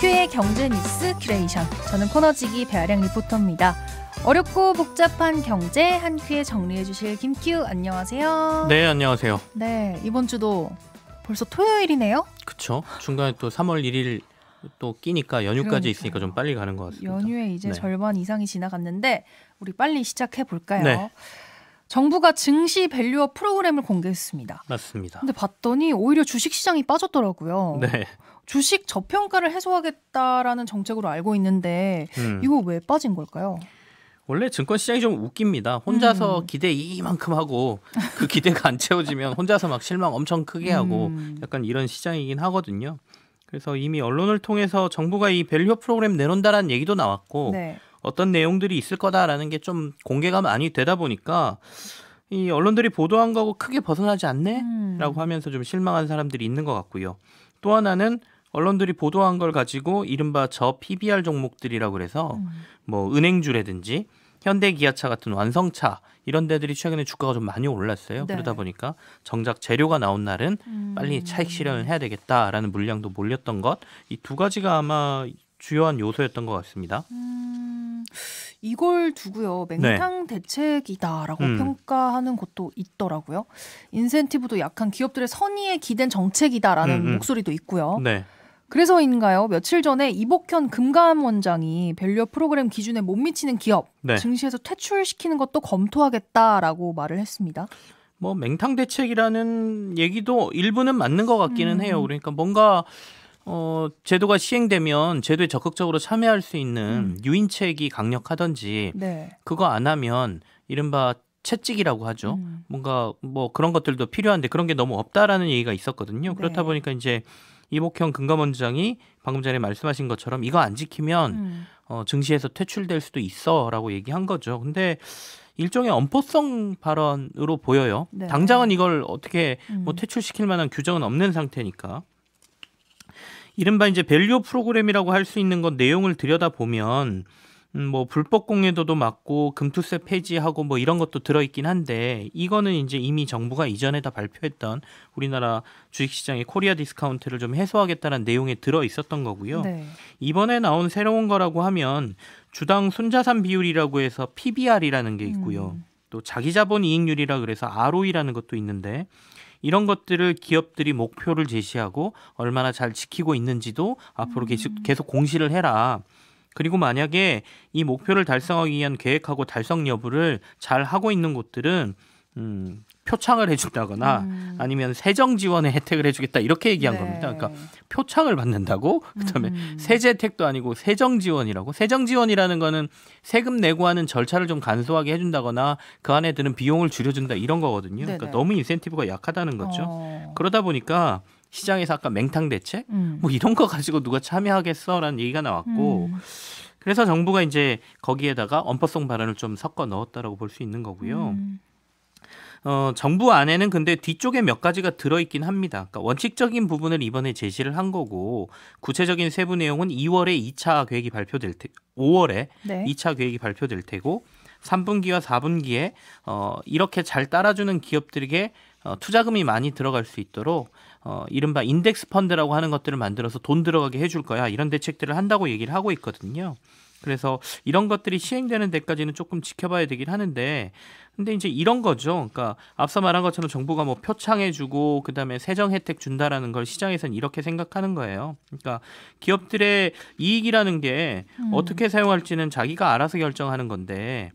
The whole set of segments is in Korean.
학교의 경제 뉴스 큐레이션. 저는 코너지기 배아량 리포터입니다. 어렵고 복잡한 경제 한 큐에 정리해 주실 김큐 안녕하세요. 네, 안녕하세요. 네, 이번 주도 벌써 토요일이네요. 그렇죠. 중간에 또 3월 1일 또 끼니까 연휴까지 그러니까요. 있으니까 좀 빨리 가는 것 같습니다. 연휴에 이제 네. 절반 이상이 지나갔는데 우리 빨리 시작해 볼까요? 네. 정부가 증시 밸류업 프로그램을 공개했습니다. 맞습니다. 근데 봤더니 오히려 주식 시장이 빠졌더라고요. 네. 주식 저평가를 해소하겠다라는 정책으로 알고 있는데 음. 이거 왜 빠진 걸까요? 원래 증권 시장이 좀 웃깁니다. 혼자서 음. 기대 이만큼 하고 그 기대가 안 채워지면 혼자서 막 실망 엄청 크게 하고 음. 약간 이런 시장이긴 하거든요. 그래서 이미 언론을 통해서 정부가 이밸류 프로그램 내놓는다라는 얘기도 나왔고 네. 어떤 내용들이 있을 거다라는 게 좀 공개가 많이 되다 보니까 이 언론들이 보도한 거하고 크게 벗어나지 않네라고 음. 하면서 좀 실망한 사람들이 있는 것 같고요. 또 하나는 언론들이 보도한 걸 가지고 이른바 저 PBR 종목들이라고 그래서 음. 뭐 은행주라든지 현대기아차 같은 완성차 이런 데들이 최근에 주가가 좀 많이 올랐어요. 네. 그러다 보니까 정작 재료가 나온 날은 음. 빨리 차익 실현을 해야 되겠다라는 물량도 몰렸던 것 이 두 가지가 아마 주요한 요소였던 것 같습니다. 음, 이걸 두고요 네. 맹탕 네. 대책이다라고 음. 평가하는 것도 있더라고요. 인센티브도 약한 기업들의 선의에 기댄 정책이다라는 음, 음. 목소리도 있고요. 네. 그래서인가요? 며칠 전에 이복현 금감원장이 밸류 프로그램 기준에 못 미치는 기업 네. 증시에서 퇴출시키는 것도 검토하겠다라고 말을 했습니다. 뭐 맹탕 대책이라는 얘기도 일부는 맞는 것 같기는 음. 해요. 그러니까 뭔가 어, 제도가 시행되면 제도에 적극적으로 참여할 수 있는 음. 유인책이 강력하든지 네. 그거 안 하면 이른바 채찍이라고 하죠. 음. 뭔가 뭐 그런 것들도 필요한데 그런 게 너무 없다라는 얘기가 있었거든요. 네. 그렇다 보니까 이제 이복형 금감원장이 방금 전에 말씀하신 것처럼 이거 안 지키면 음. 어, 증시에서 퇴출될 수도 있어라고 얘기한 거죠. 근데 일종의 엄포성 발언으로 보여요. 네. 당장은 이걸 어떻게 음. 뭐 퇴출시킬 만한 규정은 없는 상태니까. 이른바 이제 밸류 프로그램이라고 할 수 있는 건 내용을 들여다보면 음, 뭐 불법 공유도도 막고 금투세 폐지하고 뭐 이런 것도 들어있긴 한데 이거는 이제 이미 정부가 이전에 다 발표했던 우리나라 주식시장의 코리아 디스카운트를 좀 해소하겠다는 내용에 들어 있었던 거고요. 네. 이번에 나온 새로운 거라고 하면 주당 순자산 비율이라고 해서 PBR이라는 게 있고요. 음. 또 자기자본 이익률이라 그래서 ROE라는 것도 있는데 이런 것들을 기업들이 목표를 제시하고 얼마나 잘 지키고 있는지도 앞으로 음. 계 계속 공시를 해라. 그리고 만약에 이 목표를 달성하기 위한 계획하고 달성 여부를 잘 하고 있는 곳들은 음, 표창을 해준다거나 음. 아니면 세정 지원의 혜택을 해주겠다 이렇게 얘기한 네. 겁니다. 그러니까 표창을 받는다고 그다음에 음. 세제 혜택도 아니고 세정 지원이라고 세정 지원이라는 거는 세금 내고 하는 절차를 좀 간소하게 해준다거나 그 안에 드는 비용을 줄여준다 이런 거거든요. 그러니까 네네. 그러니까 너무 인센티브가 약하다는 거죠. 어. 그러다 보니까 시장에서 아까 맹탕 대책 음. 뭐 이런 거 가지고 누가 참여하겠어라는 얘기가 나왔고 음. 그래서 정부가 이제 거기에다가 언퍼송 발언을 좀 섞어 넣었다라고 볼 수 있는 거고요. 음. 어, 정부 안에는 근데 뒤쪽에 몇 가지가 들어있긴 합니다. 그러니까 원칙적인 부분을 이번에 제시를 한 거고 구체적인 세부 내용은 2월에 2차 계획이 발표될 테, 5월에 네. 2차 계획이 발표될 테고 3분기와 4분기에 어, 이렇게 잘 따라주는 기업들에게 어, 투자금이 많이 들어갈 수 있도록 어, 이른바 인덱스 펀드라고 하는 것들을 만들어서 돈 들어가게 해줄 거야 이런 대책들을 한다고 얘기를 하고 있거든요. 그래서 이런 것들이 시행되는 데까지는 조금 지켜봐야 되긴 하는데 근데 이제 이런 거죠. 그러니까 앞서 말한 것처럼 정부가 뭐 표창해 주고 그다음에 세정 혜택 준다라는 걸 시장에서는 이렇게 생각하는 거예요. 그러니까 기업들의 이익이라는 게 음. 어떻게 사용할지는 자기가 알아서 결정하는 건데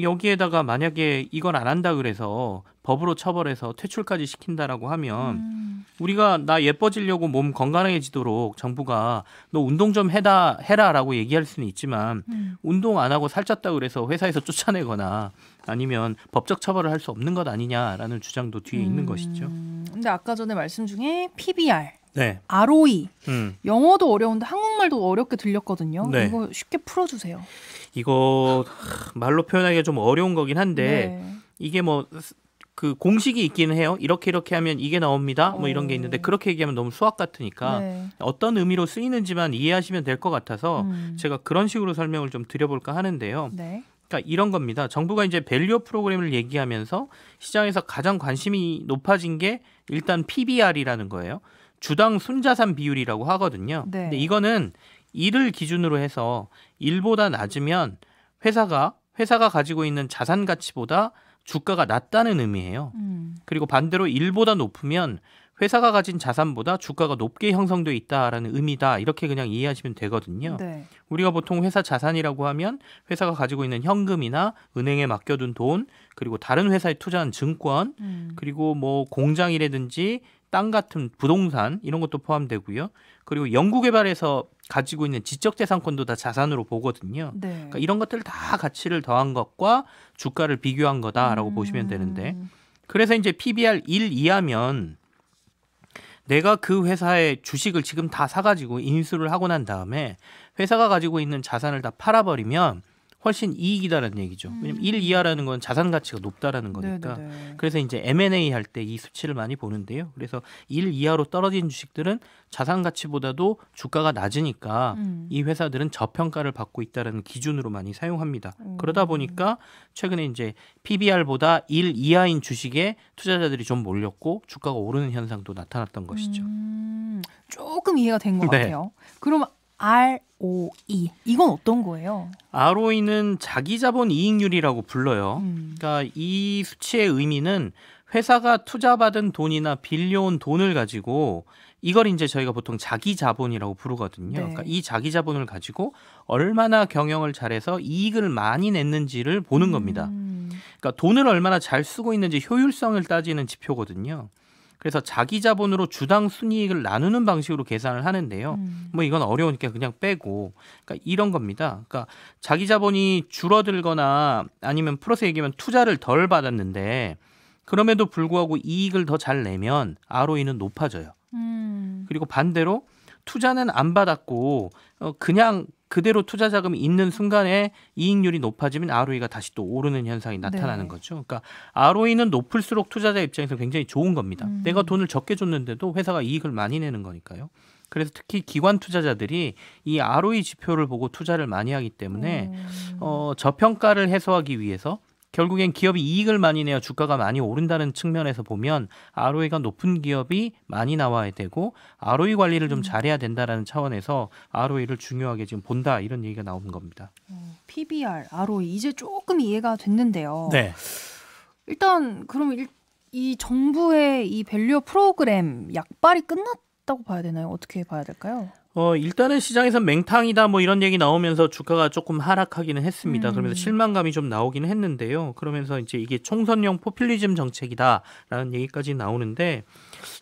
여기에다가 만약에 이걸 안 한다 그래서 법으로 처벌해서 퇴출까지 시킨다라고 하면 음. 우리가 나 예뻐지려고 몸 건강해지도록 정부가 너 운동 좀 해다 해라라고 얘기할 수는 있지만 음. 운동 안 하고 살쪘다 그래서 회사에서 쫓아내거나 아니면 법적 처벌을 할 수 없는 것 아니냐라는 주장도 뒤에 음. 있는 것이죠. 근데 아까 전에 말씀 중에 PBR 네. ROE. 음. 영어도 어려운데 한국말도 어렵게 들렸거든요. 네. 이거 쉽게 풀어주세요. 이거 말로 표현하기가 좀 어려운 거긴 한데 네. 이게 뭐그 공식이 있기는 해요. 이렇게 이렇게 하면 이게 나옵니다. 뭐 이런 게 있는데 어. 그렇게 얘기하면 너무 수학 같으니까 네. 어떤 의미로 쓰이는지만 이해하시면 될 것 같아서 음. 제가 그런 식으로 설명을 좀 드려볼까 하는데요. 네. 그러니까 이런 겁니다. 정부가 이제 밸류 프로그램을 얘기하면서 시장에서 가장 관심이 높아진 게 일단 PBR이라는 거예요. 주당 순자산 비율이라고 하거든요. 네. 근데 이거는 이를 기준으로 해서 일보다 낮으면 회사가 회사가 가지고 있는 자산 가치보다 주가가 낮다는 의미예요. 음. 그리고 반대로 일보다 높으면 회사가 가진 자산보다 주가가 높게 형성돼 있다라는 의미다 이렇게 그냥 이해하시면 되거든요. 네. 우리가 보통 회사 자산이라고 하면 회사가 가지고 있는 현금이나 은행에 맡겨둔 돈 그리고 다른 회사에 투자한 증권 음. 그리고 뭐 공장이라든지 땅 같은 부동산 이런 것도 포함되고요. 그리고 연구개발에서 가지고 있는 지적재산권도 다 자산으로 보거든요. 네. 그러니까 이런 것들 다 가치를 더한 것과 주가를 비교한 거다라고 음. 보시면 되는데 그래서 이제 PBR 1 이하면 내가 그 회사의 주식을 지금 다 사가지고 인수를 하고 난 다음에 회사가 가지고 있는 자산을 다 팔아버리면 훨씬 이익이다라는 얘기죠. 음. 왜냐면 1 이하라는 건 자산 가치가 높다라는 네, 거니까. 네네네. 네. 그래서 이제 M&A 할 때 이 수치를 많이 보는데요. 그래서 1 이하로 떨어진 주식들은 자산 가치보다도 주가가 낮으니까 음. 이 회사들은 저평가를 받고 있다라는 기준으로 많이 사용합니다. 음. 그러다 보니까 최근에 이제 PBR보다 1 이하인 주식에 투자자들이 좀 몰렸고 주가가 오르는 현상도 나타났던 것이죠. 음. 조금 이해가 된것 네. 같아요. 그럼 R ROE 이건 어떤 거예요? ROE는 자기자본 이익률이라고 불러요. 음. 그러니까 이 수치의 의미는 회사가 투자받은 돈이나 빌려온 돈을 가지고 이걸 이제 저희가 보통 자기 자본이라고 부르거든요. 네. 그러니까 이 자기 자본을 가지고 얼마나 경영을 잘해서 이익을 많이 냈는지를 보는 음. 겁니다. 그러니까 돈을 얼마나 잘 쓰고 있는지 효율성을 따지는 지표거든요. 그래서 자기 자본으로 주당 순이익을 나누는 방식으로 계산을 하는데요. 음. 뭐 이건 어려우니까 그냥 빼고 그러니까 이런 겁니다. 그러니까 자기 자본이 줄어들거나 아니면 풀어서 얘기하면 투자를 덜 받았는데 그럼에도 불구하고 이익을 더 잘 내면 ROE는 높아져요. 음. 그리고 반대로 투자는 안 받았고 어, 그냥 그대로 투자 자금이 있는 순간에 이익률이 높아지면 ROE가 다시 또 오르는 현상이 네. 나타나는 네. 거죠. 그러니까 ROE는 높을수록 투자자 입장에서 굉장히 좋은 겁니다. 음. 내가 돈을 적게 줬는데도 회사가 이익을 많이 내는 거니까요. 그래서 특히 기관 투자자들이 이 ROE 지표를 보고 투자를 많이 하기 때문에 음. 어, 저평가를 해소하기 위해서 결국엔 기업이 이익을 많이 내야 주가가 많이 오른다는 측면에서 보면 ROE가 높은 기업이 많이 나와야 되고 ROE 관리를 좀 음. 잘해야 된다라는 차원에서 ROE를 중요하게 지금 본다 이런 얘기가 나오는 겁니다. 어, PBR, ROE 이제 조금 이해가 됐는데요. 네. 일단 그럼 일, 이 정부의 이 밸류 프로그램 약발이 끝났다고 봐야 되나요? 어떻게 봐야 될까요? 어, 일단은 시장에서 맹탕이다 뭐 이런 얘기 나오면서 주가가 조금 하락하기는 했습니다. 음. 그러면서 실망감이 좀 나오기는 했는데요. 그러면서 이제 이게 총선용 포퓰리즘 정책이다라는 얘기까지 나오는데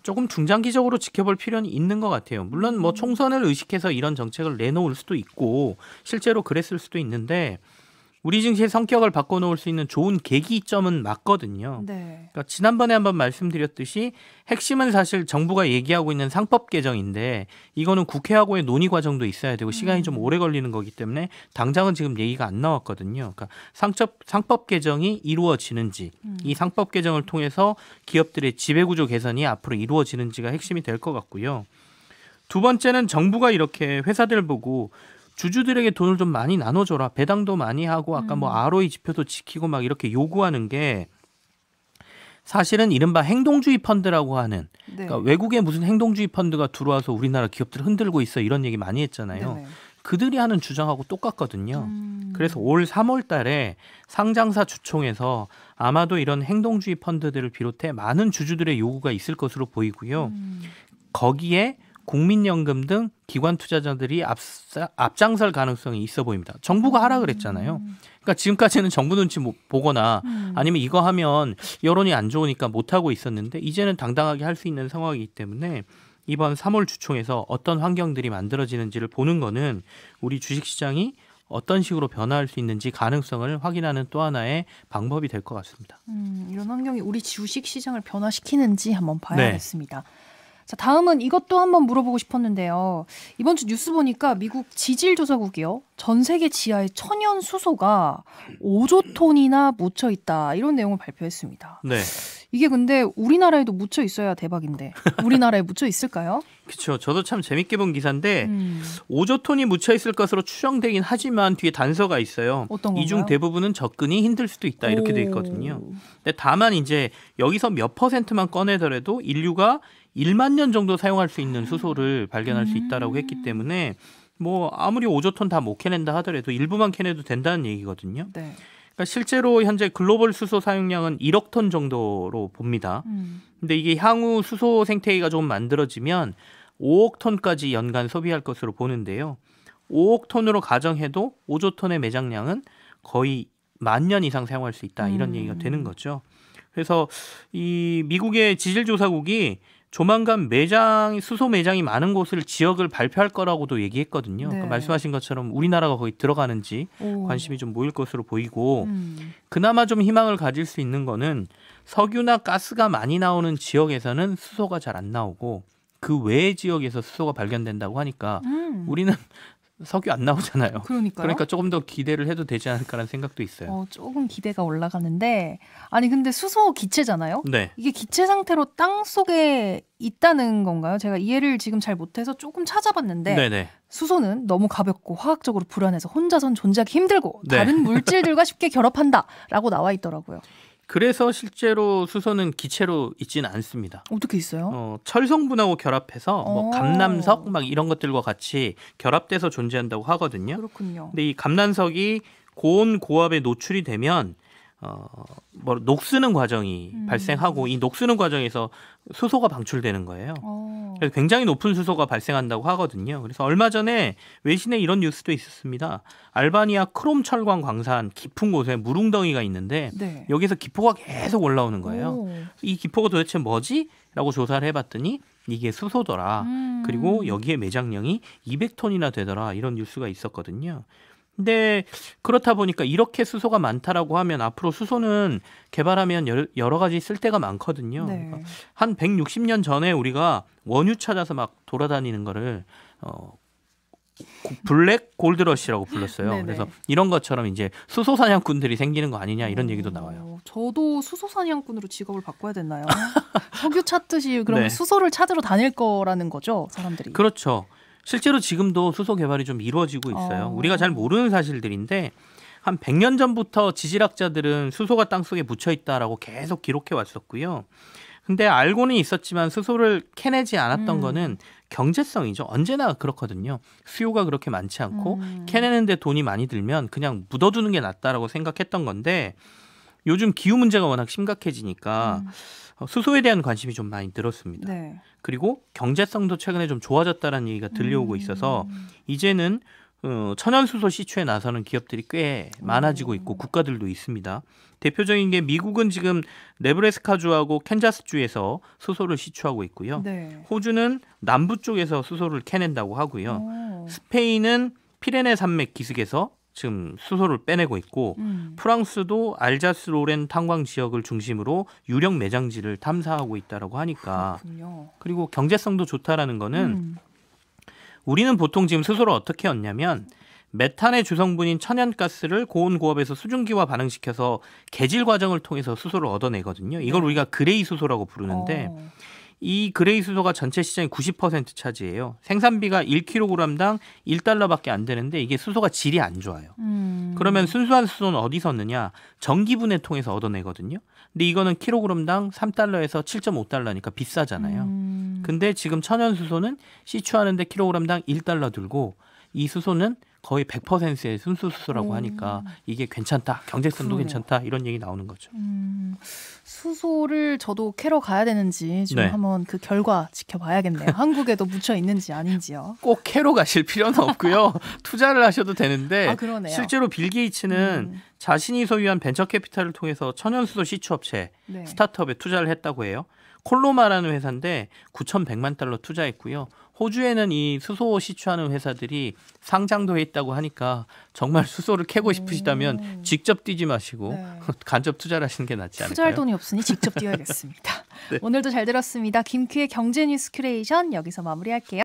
조금 중장기적으로 지켜볼 필요는 있는 것 같아요. 물론 뭐 음. 총선을 의식해서 이런 정책을 내놓을 수도 있고 실제로 그랬을 수도 있는데 우리 증시의 성격을 바꿔놓을 수 있는 좋은 계기점은 맞거든요. 네. 그러니까 지난번에 한번 말씀드렸듯이 핵심은 사실 정부가 얘기하고 있는 상법 개정인데 이거는 국회하고의 논의 과정도 있어야 되고 시간이 음. 좀 오래 걸리는 거기 때문에 당장은 지금 얘기가 안 나왔거든요. 그러니까 상법 상법 개정이 이루어지는지 음. 이 상법 개정을 통해서 기업들의 지배구조 개선이 앞으로 이루어지는지가 핵심이 될 것 같고요. 두 번째는 정부가 이렇게 회사들 보고 주주들에게 돈을 좀 많이 나눠줘라. 배당도 많이 하고 아까 뭐 음. ROE 지표도 지키고 막 이렇게 요구하는 게 사실은 이른바 행동주의 펀드라고 하는 네. 그러니까 외국에 무슨 행동주의 펀드가 들어와서 우리나라 기업들을 흔들고 있어 이런 얘기 많이 했잖아요. 네네. 네. 그들이 하는 주장하고 똑같거든요. 음. 그래서 올 3월 달에 상장사 주총에서 아마도 이런 행동주의 펀드들을 비롯해 많은 주주들의 요구가 있을 것으로 보이고요. 음. 거기에 국민연금 등 기관 투자자들이 앞사, 앞장설 가능성이 있어 보입니다. 정부가 하라 그랬잖아요. 음. 그러니까 지금까지는 정부 눈치 보거나 음. 아니면 이거 하면 여론이 안 좋으니까 못 하고 있었는데 이제는 당당하게 할 수 있는 상황이기 때문에 이번 3월 주총에서 어떤 환경들이 만들어지는지를 보는 거는 우리 주식시장이 어떤 식으로 변화할 수 있는지 가능성을 확인하는 또 하나의 방법이 될 것 같습니다. 음, 이런 환경이 우리 주식 시장을 변화시키는지 한번 봐야겠습니다. 네. 자, 다음은 이것도 한번 물어보고 싶었는데요. 이번 주 뉴스 보니까 미국 지질조사국이요. 전 세계 지하에 천연 수소가 5조 톤이나 묻혀 있다. 이런 내용을 발표했습니다. 네. 이게 근데 우리나라에도 묻혀 있어야 대박인데 우리나라에 묻혀 있을까요? 그렇죠. 저도 참 재밌게 본 기사인데 음. 5조 톤이 묻혀 있을 것으로 추정되긴 하지만 뒤에 단서가 있어요. 요 이중 대부분은 접근이 힘들 수도 있다 이렇게 돼 있거든요. 근데 다만 이제 여기서 몇 퍼센트만 꺼내더라도 인류가 1만 년 정도 사용할 수 있는 수소를 발견할 수 있다라고 했기 음. 때문에 뭐 아무리 5조 톤 다 못 캐낸다 하더라도 일부만 캐내도 된다는 얘기거든요. 네. 그러니까 실제로 현재 글로벌 수소 사용량은 1억 톤 정도로 봅니다. 음. 근데 이게 향후 수소 생태계가 좀 만들어지면 5억 톤까지 연간 소비할 것으로 보는데요. 5억 톤으로 가정해도 5조 톤의 매장량은 거의 만 년 이상 사용할 수 있다 이런 음. 얘기가 되는 거죠. 그래서 이 미국의 지질조사국이 조만간 매장 수소 매장이 많은 곳을 지역을 발표할 거라고도 얘기했거든요. 그러니까 네. 그러니까 말씀하신 것처럼 우리나라가 거기 들어가는지 오. 관심이 좀 모일 것으로 보이고 음. 그나마 좀 희망을 가질 수 있는 거는 석유나 가스가 많이 나오는 지역에서는 수소가 잘 안 나오고 그 외 지역에서 수소가 발견된다고 하니까 음. 우리는 석유 안 나오잖아요. 그러니까 그러니까 조금 더 기대를 해도 되지 않을까라는 생각도 있어요. 어, 조금 기대가 올라가는데 아니 근데 수소 기체잖아요. 네. 이게 기체 상태로 땅 속에 있다는 건가요? 제가 이해를 지금 잘 못해서 조금 찾아봤는데 네네. 수소는 너무 가볍고 화학적으로 불안해서 혼자선 존재하기 힘들고 네. 다른 물질들과 쉽게 결합한다라고 나와 있더라고요. 그래서 실제로 수소는 기체로 있지는 않습니다. 어떻게 있어요? 어, 철 성분하고 결합해서 뭐 어. 감남석 막 이런 것들과 같이 결합돼서 존재한다고 하거든요. 그렇군요. 근데 이 감난석이 고온 고압에 노출이 되면 어뭐 녹쓰는 과정이 음. 발생하고 이 녹쓰는 과정에서 수소가 방출되는 거예요. 오. 어. 그래서 굉장히 높은 수소가 발생한다고 하거든요. 그래서 얼마 전에 외신에 이런 뉴스도 있었습니다. 알바니아 크롬 철광 광산 깊은 곳에 물웅덩이가 있는데 네. 여기서 기포가 계속 올라오는 거예요. 오. 이 기포가 도대체 뭐지? 라고 조사를 해봤더니 이게 수소더라. 음. 그리고 여기에 매장량이 200톤이나 되더라. 이런 뉴스가 있었거든요. 근데 그렇다 보니까 이렇게 수소가 많다라고 하면 앞으로 수소는 개발하면 여러 가지 쓸 데가 많거든요. 네. 그러니까 한 160년 전에 우리가 원유 찾아서 막 돌아다니는 거를 어 블랙 골드러시라고 불렀어요. 그래서 이런 것처럼 이제 수소 사냥꾼들이 생기는 거 아니냐 이런 어, 얘기도 나와요. 저도 수소 사냥꾼으로 직업을 바꿔야 되나요? 석유 찾듯이 그럼 네. 수소를 찾으러 다닐 거라는 거죠, 사람들이. 그렇죠. 실제로 지금도 수소 개발이 좀 이루어지고 있어요. 어. 우리가 잘 모르는 사실들인데 한 100년 전부터 지질학자들은 수소가 땅속에 묻혀 있다라고 계속 기록해 왔었고요. 근데 알고는 있었지만 수소를 캐내지 않았던 음. 거는 경제성이죠. 언제나 그렇거든요. 수요가 그렇게 많지 않고 음. 캐내는데 돈이 많이 들면 그냥 묻어두는 게 낫다라고 생각했던 건데 요즘 기후 문제가 워낙 심각해지니까 음. 어, 수소에 대한 관심이 좀 많이 늘었습니다. 네. 그리고 경제성도 최근에 좀 좋아졌다라는 얘기가 들려오고 음. 있어서 이제는 어, 천연수소 시추에 나서는 기업들이 꽤 어. 많아지고 있고 국가들도 있습니다. 대표적인 게 미국은 지금 네브래스카주하고 캔자스주에서 수소를 시추하고 있고요. 네. 호주는 남부 쪽에서 수소를 캐낸다고 하고요. 오. 스페인은 피레네 산맥 기슭에서 지금 수소를 빼내고 있고 음. 프랑스도 알자스 로렌 탄광 지역을 중심으로 유력 매장지를 탐사하고 있다라고 하니까 그렇군요. 그리고 경제성도 좋다라는 거는 음. 우리는 보통 지금 수소를 어떻게 얻냐면 메탄의 주성분인 천연가스를 고온 고압에서 수증기와 반응시켜서 개질 과정을 통해서 수소를 얻어내거든요. 이걸 네. 우리가 그레이 수소라고 부르는데 어. 이 그레이 수소가 전체 시장의 90% 차지해요. 생산비가 1kg당 1달러밖에 안 되는데 이게 수소가 질이 안 좋아요. 음. 그러면 순수한 수소는 어디서 얻느냐? 전기분해 통해서 얻어내거든요. 근데 이거는 킬로그램당 3달러에서 7.5달러니까 비싸잖아요. 음. 근데 지금 천연 수소는 시추하는데 킬로그램당 1달러 들고 이 수소는 거의 100%의 순수수소라고 오. 음. 하니까 이게 괜찮다. 경제성도 그러요 괜찮다. 이런 얘기 나오는 거죠. 음, 수소를 저도 캐러 가야 되는지 좀 네. 한번 그 결과 지켜봐야겠네요. 한국에도 묻혀 있는지 아닌지요. 꼭 캐러 가실 필요는 없고요. 투자를 하셔도 되는데 아, 실제로 빌 게이츠는 음. 자신이 소유한 벤처 캐피탈을 통해서 천연수소 시추업체 네. 스타트업에 투자를 했다고 해요. 콜로마라는 회사인데 9,100만 달러 투자했고요. 호주에는 이 수소 시추하는 회사들이 상장도 해 있다고 하니까 정말 수소를 캐고 싶으시다면 오. 직접 뛰지 마시고 네. 간접 투자를 하시는 게 낫지 않을까요? 투자할 돈이 없으니 직접 뛰어야겠습니다. 네. 오늘도 잘 들었습니다. 김큐의 경제 뉴스 큐레이션 여기서 마무리할게요.